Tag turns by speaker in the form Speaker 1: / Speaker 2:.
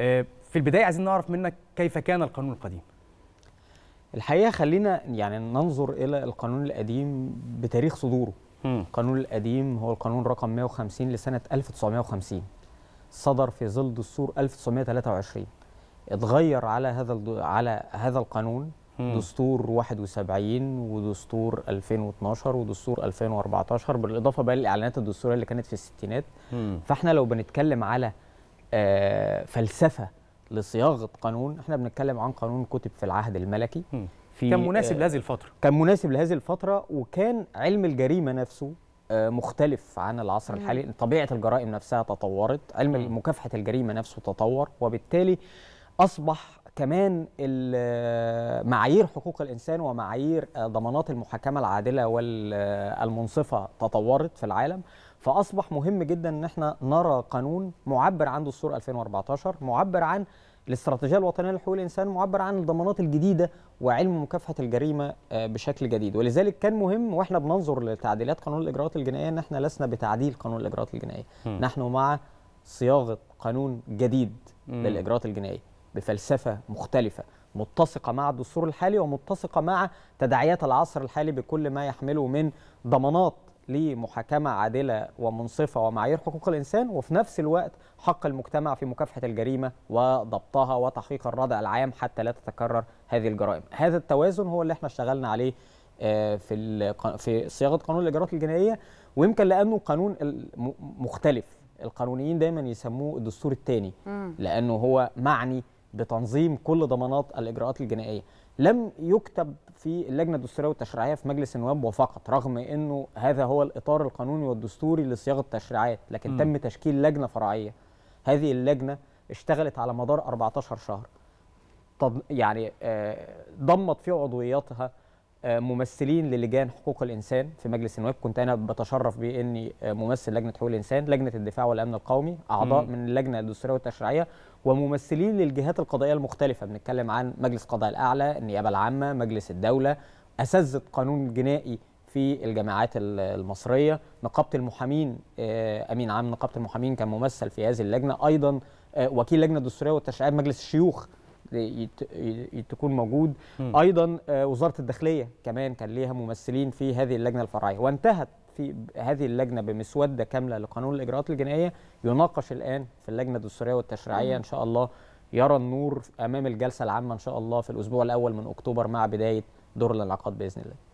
Speaker 1: آه، في البدايه عايزين نعرف منك كيف كان القانون القديم الحقيقه خلينا يعني ننظر الى القانون القديم بتاريخ صدوره القانون القديم هو القانون رقم 150 لسنه 1950 صدر في ظل دستور 1923 اتغير على هذا الد... على هذا القانون دستور 71 ودستور 2012 ودستور 2014 بالاضافه بقى للاعلانات الدستوريه اللي كانت في الستينات فاحنا لو بنتكلم على آه، فلسفه لصياغه قانون احنا بنتكلم عن قانون كتب في العهد الملكي في كان مناسب آه، لهذه الفتره كان مناسب لهذه الفتره وكان علم الجريمه نفسه آه، مختلف عن العصر الحالي طبيعه الجرائم نفسها تطورت علم مكافحه الجريمه نفسه تطور وبالتالي اصبح كمان معايير حقوق الانسان ومعايير ضمانات المحاكمه العادله والمنصفه تطورت في العالم فاصبح مهم جدا ان احنا نرى قانون معبر عن دستور 2014 معبر عن الاستراتيجيه الوطنيه لحقوق الانسان معبر عن الضمانات الجديده وعلم مكافحه الجريمه آه، بشكل جديد ولذلك كان مهم واحنا بننظر لتعديلات قانون الاجراءات الجنائيه ان احنا لسنا بتعديل قانون الاجراءات الجنائيه م. نحن مع صياغه قانون جديد م. للاجراءات الجنائيه بفلسفه مختلفه متسقه مع الدستور الحالي ومتسقه مع تداعيات العصر الحالي بكل ما يحمله من ضمانات لمحاكمه عادله ومنصفه ومعايير حقوق الانسان وفي نفس الوقت حق المجتمع في مكافحه الجريمه وضبطها وتحقيق الردع العام حتى لا تتكرر هذه الجرائم. هذا التوازن هو اللي احنا اشتغلنا عليه آه، في في صياغه قانون الاجراءات الجنائيه ويمكن لانه قانون مختلف القانونيين دايما يسموه الدستور الثاني لانه هو معني بتنظيم كل ضمانات الاجراءات الجنائيه لم يكتب في اللجنه الدستوريه والتشريعيه في مجلس النواب وفقط رغم انه هذا هو الاطار القانوني والدستوري لصياغه التشريعات لكن م. تم تشكيل لجنه فرعيه هذه اللجنه اشتغلت على مدار 14 شهر طب يعني آه، ضمت في عضوياتها آه، ممثلين للجان حقوق الانسان في مجلس النواب كنت انا بتشرف باني آه، ممثل لجنه حقوق الانسان لجنه الدفاع والامن القومي اعضاء مم. من اللجنه الدستوريه والتشريعيه وممثلين للجهات القضائيه المختلفه بنتكلم عن مجلس القضاء الاعلى النيابه العامه مجلس الدوله اساتذه قانون جنائي في الجامعات المصريه نقابه المحامين آه، امين عام نقابه المحامين كان ممثل في هذه اللجنه ايضا وكيل لجنه الدستوريه والتشريعيه مجلس الشيوخ تكون موجود م. ايضا آه، وزاره الداخليه كمان كان ليها ممثلين في هذه اللجنه الفرعيه وانتهت في هذه اللجنه بمسوده كامله لقانون الاجراءات الجنائيه يناقش الان في اللجنه الدستوريه والتشريعيه ان شاء الله يرى النور امام الجلسه العامه ان شاء الله في الاسبوع الاول من اكتوبر مع بدايه دور الانعقاد باذن الله